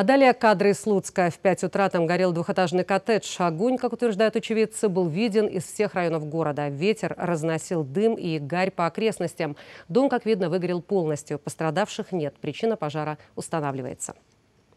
А далее кадры из Луцка. В 5 утра там горел двухэтажный коттедж. Огонь, как утверждают очевидцы, был виден из всех районов города. Ветер разносил дым и гарь по окрестностям. Дом, как видно, выгорел полностью. Пострадавших нет. Причина пожара устанавливается.